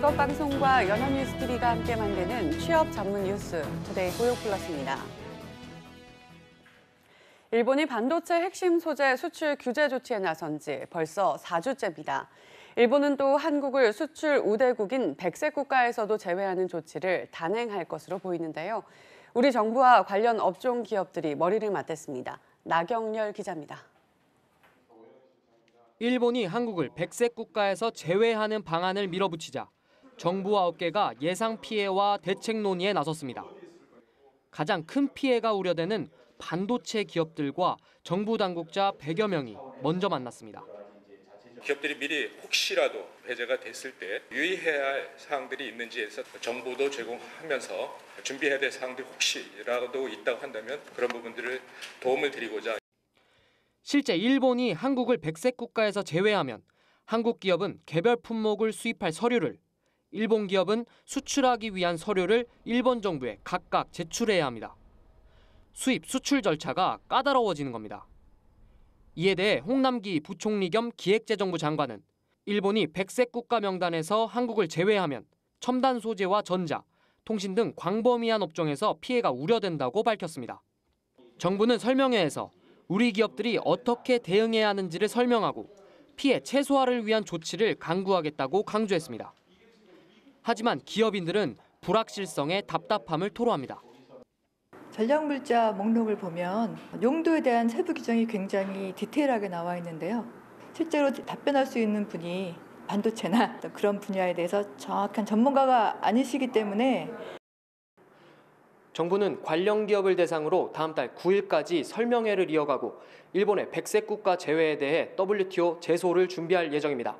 직업방송과 연합뉴스TV가 함께 만드는 취업 전문 뉴스 투데이 고요플러스입니다. 일본이 반도체 핵심 소재 수출 규제 조치에 나선 지 벌써 4주째입니다. 일본은 또 한국을 수출 우대국인 백색 국가에서도 제외하는 조치를 단행할 것으로 보이는데요. 우리 정부와 관련 업종 기업들이 머리를 맞댔습니다. 나경열 기자입니다. 일본이 한국을 백색 국가에서 제외하는 방안을 밀어붙이자 정부와 업계가 예상 피해와 대책 논의에 나섰습니다. 가장 큰 피해가 우려되는 반도체 기업들과 정부 당국자 100여 명이 먼저 만났습니다. 기업들이 미리 혹시라도 배제가 됐을 때 유의해야 할 사항들이 있는지에서 정보도 제공하면서 준비해야 될 사항들이 혹시라도 있다고 한다면 그런 부분들을 도움을 드리고자 실제 일본이 한국을 백색 국가에서 제외하면 한국 기업은 개별 품목을 수입할 서류를 일본 기업은 수출하기 위한 서류를 일본 정부에 각각 제출해야 합니다. 수입 수출 절차가 까다로워지는 겁니다. 이에 대해 홍남기 부총리 겸 기획재정부 장관은 일본이 백색 국가 명단에서 한국을 제외하면 첨단 소재와 전자, 통신 등 광범위한 업종에서 피해가 우려된다고 밝혔습니다. 정부는 설명회에서 우리 기업들이 어떻게 대응해야 하는지를 설명하고 피해 최소화를 위한 조치를 강구하겠다고 강조했습니다. 하지만 기업인들은 불확실성에 답답함을 토로합니다. 전략물자 목록을 보면 용도에 대한 세부 규정이 굉장히 디테일하게 나와 있는데요. 실제로 답변할 수 있는 분이 반도체나 그런 분야에 대해서 정확한 전문가가 아니시기 때문에 정부는 관련 기업을 대상으로 다음 달 9일까지 설명회를 이어가고 일본의 백색 국가 제외에 대해 WTO 제소를 준비할 예정입니다.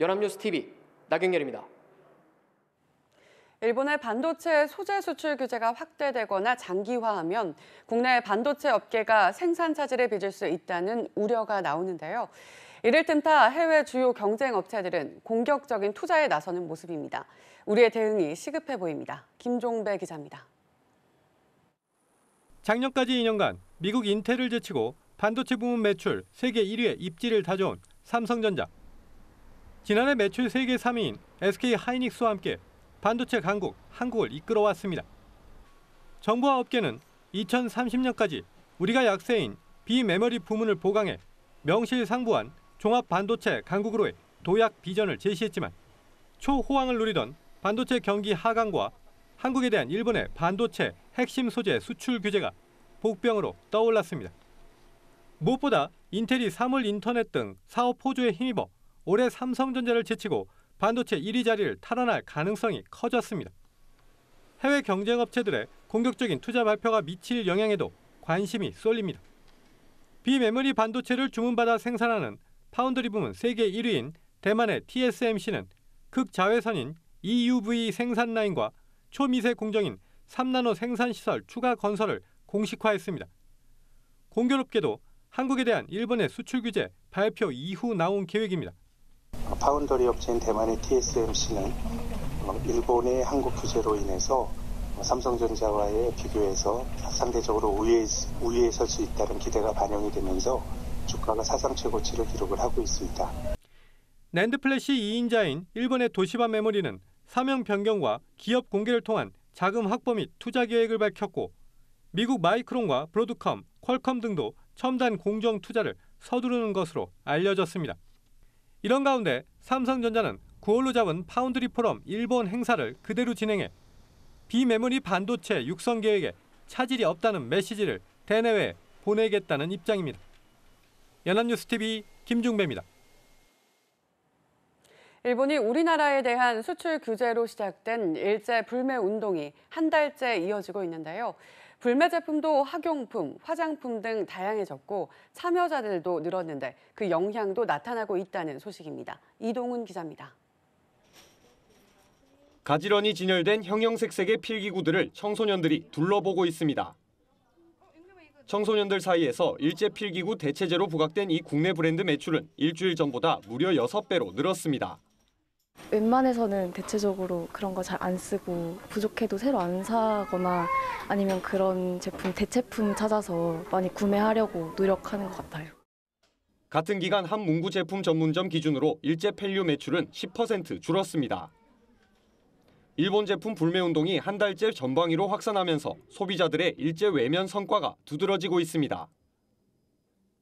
연합뉴스 TV 나경렬입니다. 일본의 반도체 소재 수출 규제가 확대되거나 장기화하면 국내 반도체 업계가 생산 차질을 빚을 수 있다는 우려가 나오는데요. 이를 틈타 해외 주요 경쟁 업체들은 공격적인 투자에 나서는 모습입니다. 우리의 대응이 시급해 보입니다. 김종배 기자입니다. 작년까지 2년간 미국 인텔을 제치고 반도체 부문 매출 세계 1위의 입지를 다져온 삼성전자. 지난해 매출 세계 3위인 SK 하이닉스와 함께 반도체 강국 한국을 이끌어왔습니다. 정부와 업계는 2030년까지 우리가 약세인 비메모리 부문을 보강해 명실상부한 종합 반도체 강국으로의 도약 비전을 제시했지만 초호황을 누리던 반도체 경기 하강과 한국에 대한 일본의 반도체 핵심 소재 수출 규제가 복병으로 떠올랐습니다. 무엇보다 인텔이 3월 인터넷 등 사업 호조에 힘입어 올해 삼성전자를 제치고 반도체 1위 자리를 탈환할 가능성이 커졌습니다. 해외 경쟁 업체들의 공격적인 투자 발표가 미칠 영향에도 관심이 쏠립니다. 비메모리 반도체를 주문받아 생산하는 파운드리 부문 세계 1위인 대만의 TSMC는 극자외선인 EUV 생산 라인과 초미세 공정인 3나노 생산 시설 추가 건설을 공식화했습니다. 공교롭게도 한국에 대한 일본의 수출 규제 발표 이후 나온 계획입니다. 파운더리 업체인 대만의 TSMC는 어, 일본의 한국 규제로 인해서 어, 삼성전자와의 비교해서 상대적으로 우위에, 우위에 설 수 있다는 기대가 반영이 되면서 주가가 사상 최고치를 기록을 하고 있습니다. 낸드플래시 2인자인 일본의 도시바 메모리는 사명 변경과 기업 공개를 통한 자금 확보 및 투자 계획을 밝혔고 미국 마이크론과 브로드컴, 퀄컴 등도 첨단 공정 투자를 서두르는 것으로 알려졌습니다. 이런 가운데 삼성전자는 9월로 잡은 파운드리 포럼 일본 행사를 그대로 진행해 비메모리 반도체 육성 계획에 차질이 없다는 메시지를 대내외 보내겠다는 입장입니다. 연합뉴스TV 김중배입니다. 일본이 우리나라에 대한 수출 규제로 시작된 일제 불매 운동이 한 달째 이어지고 있는데요. 불매 제품도 학용품, 화장품 등 다양해졌고 참여자들도 늘었는데 그 영향도 나타나고 있다는 소식입니다. 이동훈 기자입니다. 가지런히 진열된 형형색색의 필기구들을 청소년들이 둘러보고 있습니다. 청소년들 사이에서 일제 필기구 대체제로 부각된 이 국내 브랜드 매출은 일주일 전보다 무려 6배로 늘었습니다. 웬만해서는 대체적으로 그런 거 잘 안 쓰고 부족해도 새로 안 사거나 아니면 그런 제품 대체품 찾아서 많이 구매하려고 노력하는 것 같아요. 같은 기간 한 문구 제품 전문점 기준으로 일제 밸류 매출은 10% 줄었습니다. 일본 제품 불매 운동이 한 달째 전방위로 확산하면서 소비자들의 일제 외면 성과가 두드러지고 있습니다.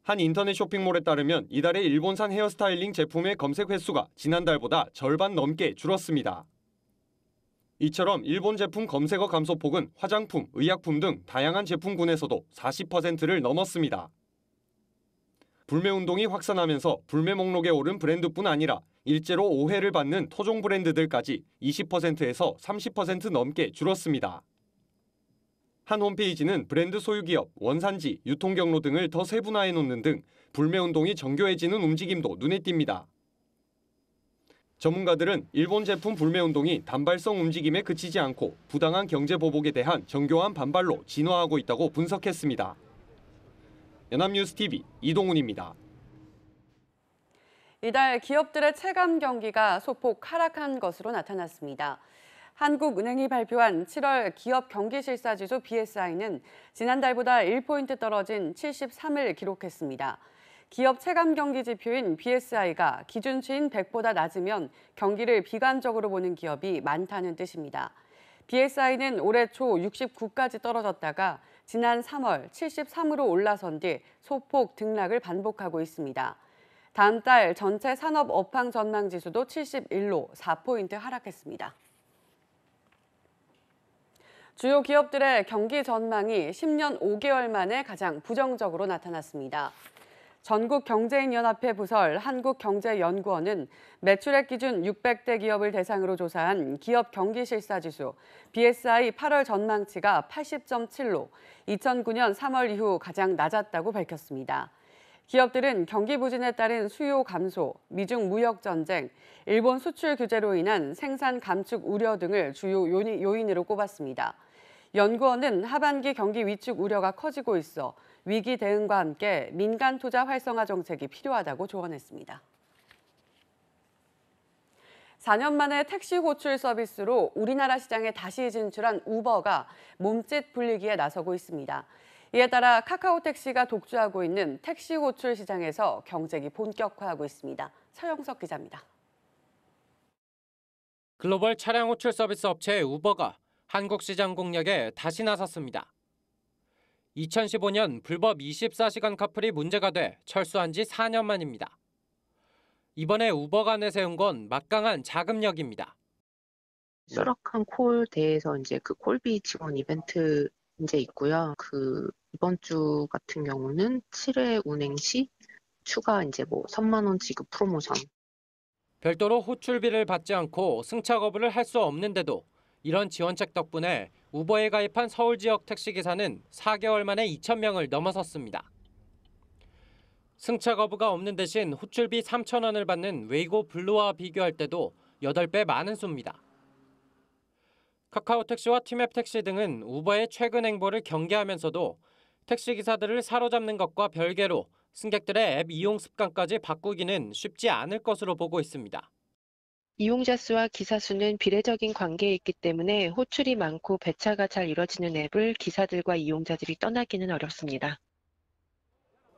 한 인터넷 쇼핑몰에 따르면 이달의 일본산 헤어스타일링 제품의 검색 횟수가 지난달보다 절반 넘게 줄었습니다. 이처럼 일본 제품 검색어 감소폭은 화장품, 의약품 등 다양한 제품군에서도 40%를 넘었습니다. 불매 운동이 확산하면서 불매 목록에 오른 브랜드뿐 아니라 일제로 오해를 받는 토종 브랜드들까지 20%에서 30% 넘게 줄었습니다. 한 홈페이지는 브랜드 소유기업, 원산지, 유통 경로 등을 더 세분화해 놓는 등 불매운동이 정교해지는 움직임도 눈에 띕니다. 전문가들은 일본 제품 불매운동이 단발성 움직임에 그치지 않고 부당한 경제 보복에 대한 정교한 반발로 진화하고 있다고 분석했습니다. 연합뉴스TV 이동훈입니다. 이달 기업들의 체감 경기가 소폭 하락한 것으로 나타났습니다. 한국은행이 발표한 7월 기업 경기실사지수 BSI는 지난달보다 1포인트 떨어진 73을 기록했습니다. 기업 체감 경기 지표인 BSI가 기준치인 100보다 낮으면 경기를 비관적으로 보는 기업이 많다는 뜻입니다. BSI는 올해 초 69까지 떨어졌다가 지난 3월 73으로 올라선 뒤 소폭 등락을 반복하고 있습니다. 다음 달 전체 산업 업황 전망 지수도 71로 4포인트 하락했습니다. 주요 기업들의 경기 전망이 10년 5개월 만에 가장 부정적으로 나타났습니다. 전국경제인연합회 부설 한국경제연구원은 매출액 기준 600대 기업을 대상으로 조사한 기업 경기 실사지수 BSI 8월 전망치가 80.7로 2009년 3월 이후 가장 낮았다고 밝혔습니다. 기업들은 경기 부진에 따른 수요 감소, 미중 무역 전쟁, 일본 수출 규제로 인한 생산 감축 우려 등을 주요 요인으로 꼽았습니다. 연구원은 하반기 경기 위축 우려가 커지고 있어 위기 대응과 함께 민간 투자 활성화 정책이 필요하다고 조언했습니다. 4년 만에 택시 호출 서비스로 우리나라 시장에 다시 진출한 우버가 몸짓 불리기에 나서고 있습니다. 이에 따라 카카오 택시가 독주하고 있는 택시 호출 시장에서 경쟁이 본격화하고 있습니다. 서영석 기자입니다. 글로벌 차량 호출 서비스 업체 우버가 한국 시장 공략에 다시 나섰습니다. 2015년 불법 24시간 카풀이 문제가 돼 철수한 지 4년 만입니다. 이번에 우버가 내세운 건 막강한 자금력입니다. 수락한 콜 대해서 이제 그 콜비 지원 이벤트 이제 있고요. 그 이번 주 같은 경우는 7회 운행 시 추가 이제 뭐 3만 원 지급 프로모션. 별도로 호출비를 받지 않고 승차 거부를 할 수 없는데도 이런 지원책 덕분에 우버에 가입한 서울 지역 택시 기사는 4개월 만에 2천 명을 넘어섰습니다. 승차 거부가 없는 대신 호출비 3천 원을 받는 웨이고 블루와 비교할 때도 8배 많은 수입니다. 카카오 택시와 티맵 택시 등은 우버의 최근 행보를 경계하면서도 택시 기사들을 사로잡는 것과 별개로 승객들의 앱 이용 습관까지 바꾸기는 쉽지 않을 것으로 보고 있습니다. 이용자 수와 기사 수는 비례적인 관계에 있기 때문에 호출이 많고 배차가 잘이루어지는 앱을 기사들과 이용자들이 떠나기는 어렵습니다.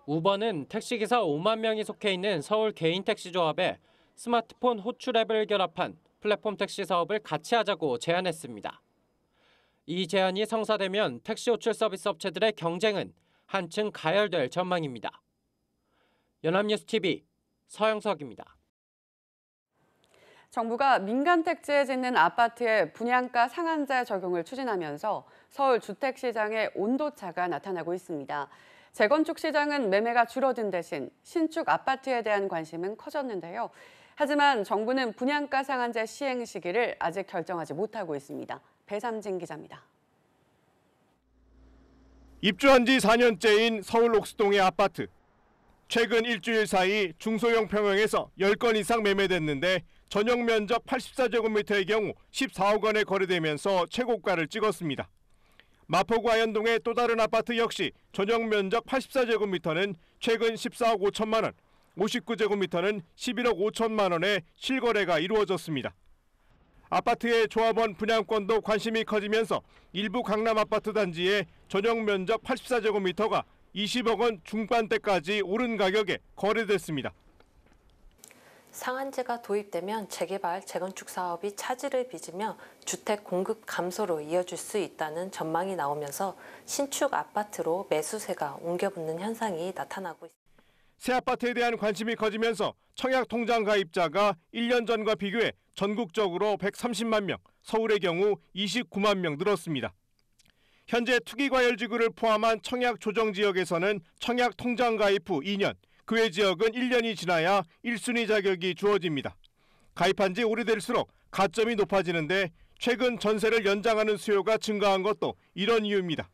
우버는 택시기사 5만 명이 속해 있는 서울 개인택시조합에 스마트폰 호출 앱을 결합한 플랫폼 택시 사업을 같이 하자고 제안했습니다. 이 제안이 성사되면 택시 호출 서비스 업체들의 경쟁은 한층 가열될 전망입니다. 연합뉴스TV 서영석입니다. 정부가 민간 택지에 짓는 아파트의 분양가 상한제 적용을 추진하면서 서울 주택시장의 온도차가 나타나고 있습니다. 재건축 시장은 매매가 줄어든 대신 신축 아파트에 대한 관심은 커졌는데요. 하지만 정부는 분양가 상한제 시행 시기를 아직 결정하지 못하고 있습니다. 배삼진 기자입니다. 입주한 지 4년째인 서울 옥수동의 아파트. 최근 일주일 사이 중소형 평형에서 10건 이상 매매됐는데 전용 면적 84제곱미터의 경우 14억 원에 거래되면서 최고가를 찍었습니다. 마포구 아현동의 또 다른 아파트 역시 전용 면적 84제곱미터는 최근 14억 5천만 원, 59제곱미터는 11억 5천만 원의 실거래가 이루어졌습니다. 아파트의 조합원 분양권도 관심이 커지면서 일부 강남 아파트 단지의 전용 면적 84제곱미터가 20억 원 중반대까지 오른 가격에 거래됐습니다. 상한제가 도입되면 재개발, 재건축 사업이 차질을 빚으며 주택 공급 감소로 이어질 수 있다는 전망이 나오면서 신축 아파트로 매수세가 옮겨붙는 현상이 나타나고 있습니다. 새 아파트에 대한 관심이 커지면서 청약 통장 가입자가 1년 전과 비교해 전국적으로 130만 명, 서울의 경우 29만 명 늘었습니다. 현재 투기과열 지구를 포함한 청약 조정 지역에서는 청약 통장 가입 후 2년 그외 지역은 1년이 지나야 1순위 자격이 주어집니다. 가입한 지 오래될수록 가점이 높아지는데 최근 전세를 연장하는 수요가 증가한 것도 이런 이유입니다.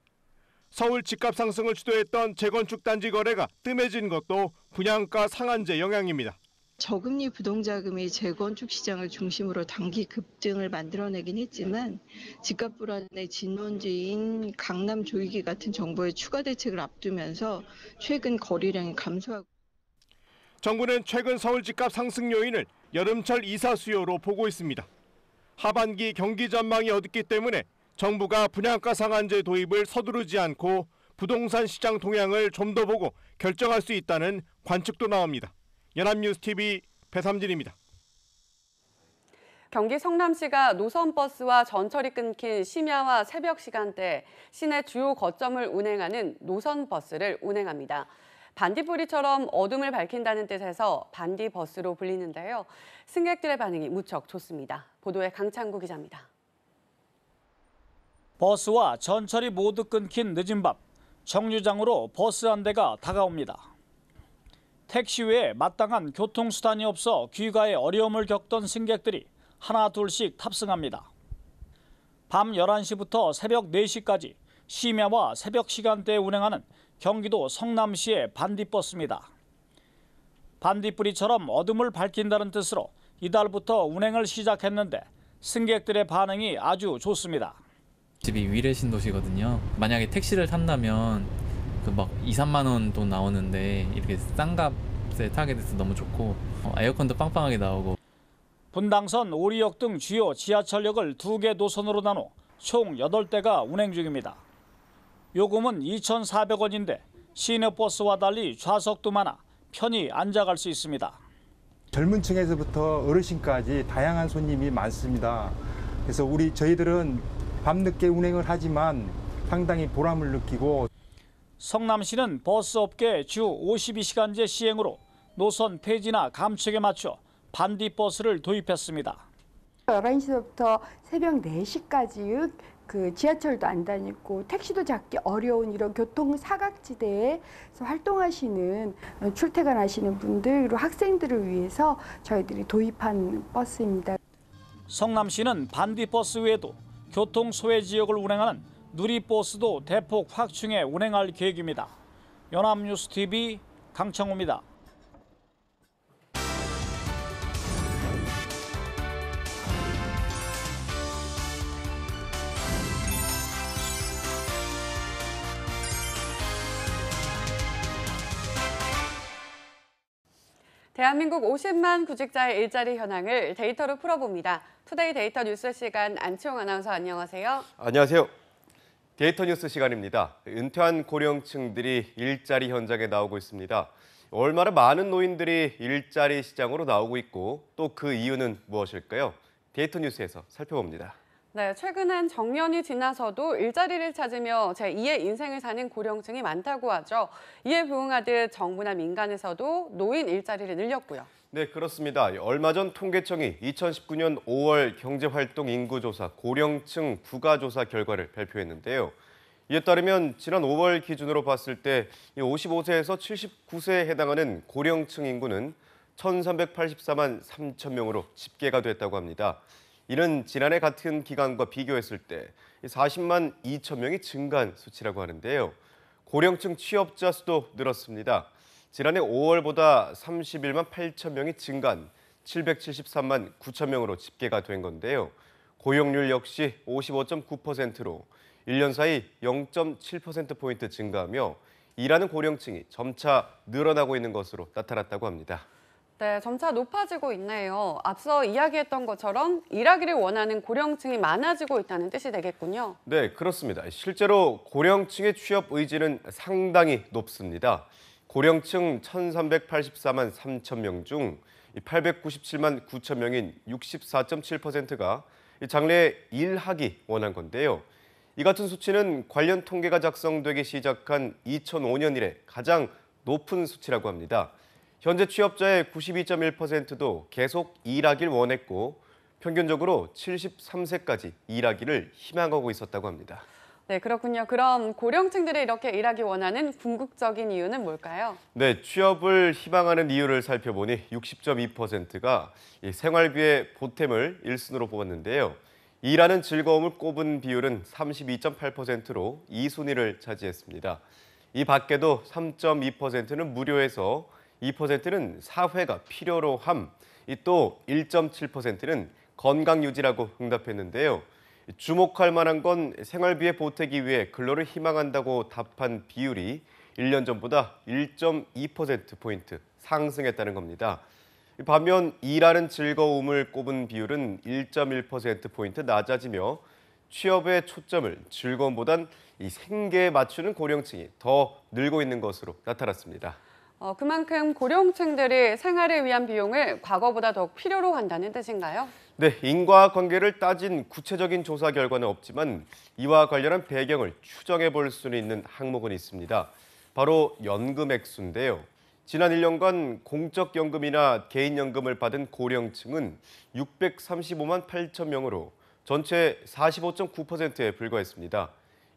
서울 집값 상승을 주도했던 재건축 단지 거래가 뜸해진 것도 분양가 상한제 영향입니다. 저금리 부동자금이 재건축 시장을 중심으로 단기 급등을 만들어내긴 했지만 집값 불안의 진원지인 강남 조이기 같은 정부의 추가 대책을 앞두면서 최근 거래량이 감소하고 정부는 최근 서울 집값 상승 요인을 여름철 이사 수요로 보고 있습니다. 하반기 경기 전망이 어둡기 때문에 정부가 분양가 상한제 도입을 서두르지 않고 부동산 시장 동향을 좀 더 보고 결정할 수 있다는 관측도 나옵니다. 연합뉴스TV 배삼진입니다. 경기 성남시가 노선버스와 전철이 끊긴 심야와 새벽 시간대 시내 주요 거점을 운행하는 노선버스를 운행합니다. 반딧불이처럼 어둠을 밝힌다는 뜻에서 반디버스로 불리는데요. 승객들의 반응이 무척 좋습니다. 보도에 강창구 기자입니다. 버스와 전철이 모두 끊긴 늦은 밤, 정류장으로 버스 한 대가 다가옵니다. 택시 외에 마땅한 교통수단이 없어 귀가에 어려움을 겪던 승객들이 하나 둘씩 탑승합니다. 밤 11시부터 새벽 4시까지 심야와 새벽 시간대에 운행하는 경기도 성남시의 반딧버스입니다. 반딧불이처럼 어둠을 밝힌다는 뜻으로 이달부터 운행을 시작했는데 승객들의 반응이 아주 좋습니다. 집이 위례신도시거든요. 만약에 택시를 탄다면 그막 2, 3만 원돈 나오는데 이렇게 싼 값에 타게 돼서 너무 좋고 어, 에어컨도 빵빵하게 나오고 분당선, 오리역 등 주요 지하철역을 두 개 노선으로 나눠 총 8대가 운행 중입니다. 요금은 2,400원인데 시내버스와 달리 좌석도 많아 편히 앉아갈 수 있습니다. 젊은 층에서부터 어르신까지 다양한 손님이 많습니다. 그래서 우리 저희들은 밤늦게 운행을 하지만 상당히 보람을 느끼고 성남시는 버스업계 주 52시간제 시행으로 노선 폐지나 감축에 맞춰 반디버스를 도입했습니다. 11시부터 새벽 4시까지 그 지하철도 안 다니고 택시도 잡기 어려운 이런 교통 사각지대에서 활동하시는 어, 출퇴근하시는 분들 그리고 학생들을 위해서 저희들이 도입한 버스입니다. 성남시는 반디버스 외에도 교통 소외 지역을 운행하는 누리버스도 대폭 확충해 운행할 계획입니다. 연합뉴스TV 강창호입니다. 대한민국 50만 구직자의 일자리 현황을 데이터로 풀어봅니다. 투데이 데이터 뉴스 시간 안치홍 아나운서 안녕하세요. 안녕하세요. 데이터 뉴스 시간입니다. 은퇴한 고령층들이 일자리 현장에 나오고 있습니다. 얼마나 많은 노인들이 일자리 시장으로 나오고 있고 또 그 이유는 무엇일까요? 데이터 뉴스에서 살펴봅니다. 네, 최근엔 정년이 지나서도 일자리를 찾으며 제2의 인생을 사는 고령층이 많다고 하죠. 이에 부응하듯 정부나 민간에서도 노인 일자리를 늘렸고요. 네, 그렇습니다. 얼마 전 통계청이 2019년 5월 경제활동 인구조사 고령층 부가조사 결과를 발표했는데요. 이에 따르면 지난 5월 기준으로 봤을 때 55세에서 79세에 해당하는 고령층 인구는 1,384만 3천 명으로 집계가 됐다고 합니다. 이는 지난해 같은 기간과 비교했을 때 40만 2천 명이 증가한 수치라고 하는데요. 고령층 취업자 수도 늘었습니다. 지난해 5월보다 31만 8천 명이 증가한 773만 9천 명으로 집계가 된 건데요. 고용률 역시 55.9%로 1년 사이 0.7%포인트 증가하며 일하는 고령층이 점차 늘어나고 있는 것으로 나타났다고 합니다. 네, 점차 높아지고 있네요. 앞서 이야기했던 것처럼 일하기를 원하는 고령층이 많아지고 있다는 뜻이 되겠군요. 네, 그렇습니다. 실제로 고령층의 취업 의지는 상당히 높습니다. 고령층 1,384만 3천 명 중 897만 9천 명인 64.7%가 장래에 일하기 원한 건데요. 이 같은 수치는 관련 통계가 작성되기 시작한 2005년 이래 가장 높은 수치라고 합니다. 현재 취업자의 92.1%도 계속 일하길 원했고 평균적으로 73세까지 일하기를 희망하고 있었다고 합니다. 네, 그렇군요. 그럼 고령층들이 이렇게 일하기 원하는 궁극적인 이유는 뭘까요? 네, 취업을 희망하는 이유를 살펴보니 60.2%가 생활비의 보탬을 1순으로 뽑았는데요. 일하는 즐거움을 꼽은 비율은 32.8%로 2순위를 차지했습니다. 이 밖에도 3.2%는 무료에서 2%는 사회가 필요로 함, 또 1.7%는 건강 유지라고 응답했는데요. 주목할 만한 건 생활비에 보태기 위해 근로를 희망한다고 답한 비율이 1년 전보다 1.2%포인트 상승했다는 겁니다. 반면 일하는 즐거움을 꼽은 비율은 1.1%포인트 낮아지며 취업의 초점을 즐거움보단 이 생계에 맞추는 고령층이 더 늘고 있는 것으로 나타났습니다. 어, 그만큼 고령층들이 생활을 위한 비용을 과거보다 더 필요로 한다는 뜻인가요? 네, 인과 관계를 따진 구체적인 조사 결과는 없지만 이와 관련한 배경을 추정해 볼 수 있는 항목은 있습니다. 바로 연금 액수인데요. 지난 1년간 공적연금이나 개인연금을 받은 고령층은 635만 8천 명으로 전체 45.9%에 불과했습니다.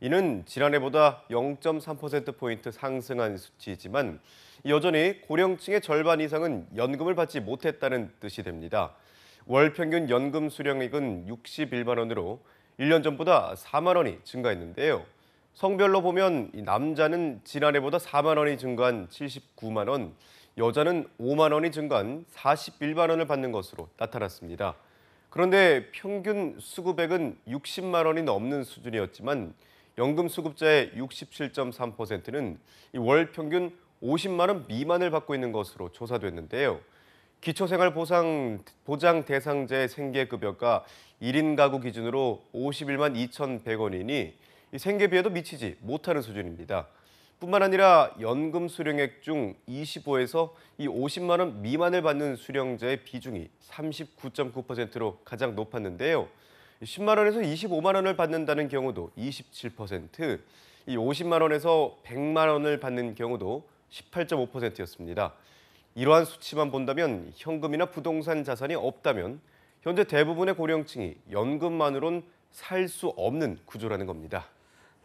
이는 지난해보다 0.3%포인트 상승한 수치이지만 여전히 고령층의 절반 이상은 연금을 받지 못했다는 뜻이 됩니다. 월 평균 연금 수령액은 61만 원으로 1년 전보다 4만 원이 증가했는데요. 성별로 보면 남자는 지난해보다 4만 원이 증가한 79만 원, 여자는 5만 원이 증가한 41만 원을 받는 것으로 나타났습니다. 그런데 평균 수급액은 60만 원이 넘는 수준이었지만 연금 수급자의 67.3%는 월 평균 50만 원 미만을 받고 있는 것으로 조사됐는데요. 기초생활보상 보장 대상자의 생계급여가 1인 가구 기준으로 51만 2,100원이니 생계비에도 미치지 못하는 수준입니다. 뿐만 아니라 연금 수령액 중 25에서 이 50만 원 미만을 받는 수령자의 비중이 39.9%로 가장 높았는데요. 10만 원에서 25만 원을 받는다는 경우도 27%, 이 50만 원에서 100만 원을 받는 경우도 18.5%였습니다. 이러한 수치만 본다면 현금이나 부동산 자산이 없다면 현재 대부분의 고령층이 연금만으론 살 수 없는 구조라는 겁니다.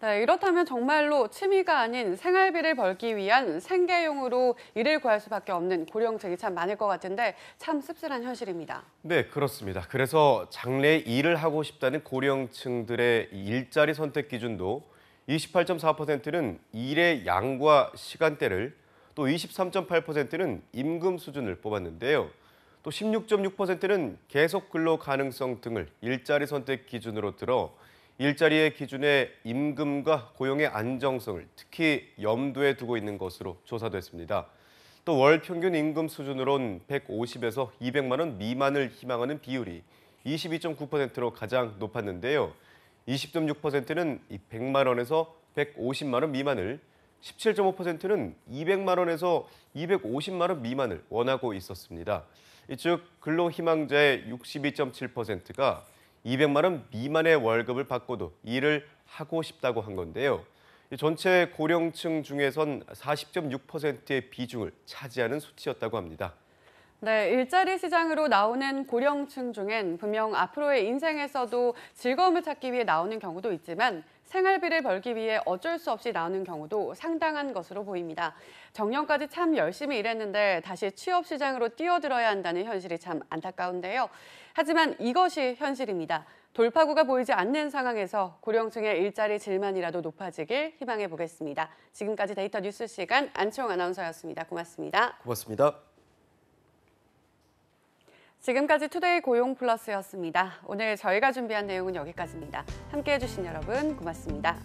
네, 이렇다면 정말로 취미가 아닌 생활비를 벌기 위한 생계용으로 일을 구할 수밖에 없는 고령층이 참 많을 것 같은데 참 씁쓸한 현실입니다. 네, 그렇습니다. 그래서 장래 일을 하고 싶다는 고령층들의 일자리 선택 기준도 28.4%는 일의 양과 시간대를 또 23.8%는 임금 수준을 뽑았는데요. 또 16.6%는 계속 근로 가능성 등을 일자리 선택 기준으로 들어 일자리의 기준에 임금과 고용의 안정성을 특히 염두에 두고 있는 것으로 조사됐습니다. 또 월 평균 임금 수준으론 150에서 200만 원 미만을 희망하는 비율이 22.9%로 가장 높았는데요. 20.6%는 100만 원에서 150만 원 미만을 17.5%는 200만 원에서 250만 원 미만을 원하고 있었습니다. 즉 근로희망자의 62.7%가 200만 원 미만의 월급을 받고도 일을 하고 싶다고 한 건데요. 전체 고령층 중에선 40.6%의 비중을 차지하는 수치였다고 합니다. 네, 일자리 시장으로 나오는 고령층 중엔 분명 앞으로의 인생에서도 즐거움을 찾기 위해 나오는 경우도 있지만 생활비를 벌기 위해 어쩔 수 없이 나오는 경우도 상당한 것으로 보입니다. 정년까지 참 열심히 일했는데 다시 취업 시장으로 뛰어들어야 한다는 현실이 참 안타까운데요. 하지만 이것이 현실입니다. 돌파구가 보이지 않는 상황에서 고령층의 일자리 질만이라도 높아지길 희망해 보겠습니다. 지금까지 데이터 뉴스 시간 안치홍 아나운서였습니다. 고맙습니다. 고맙습니다. 지금까지 투데이 고용 플러스였습니다. 오늘 저희가 준비한 내용은 여기까지입니다. 함께해 주신 여러분 고맙습니다.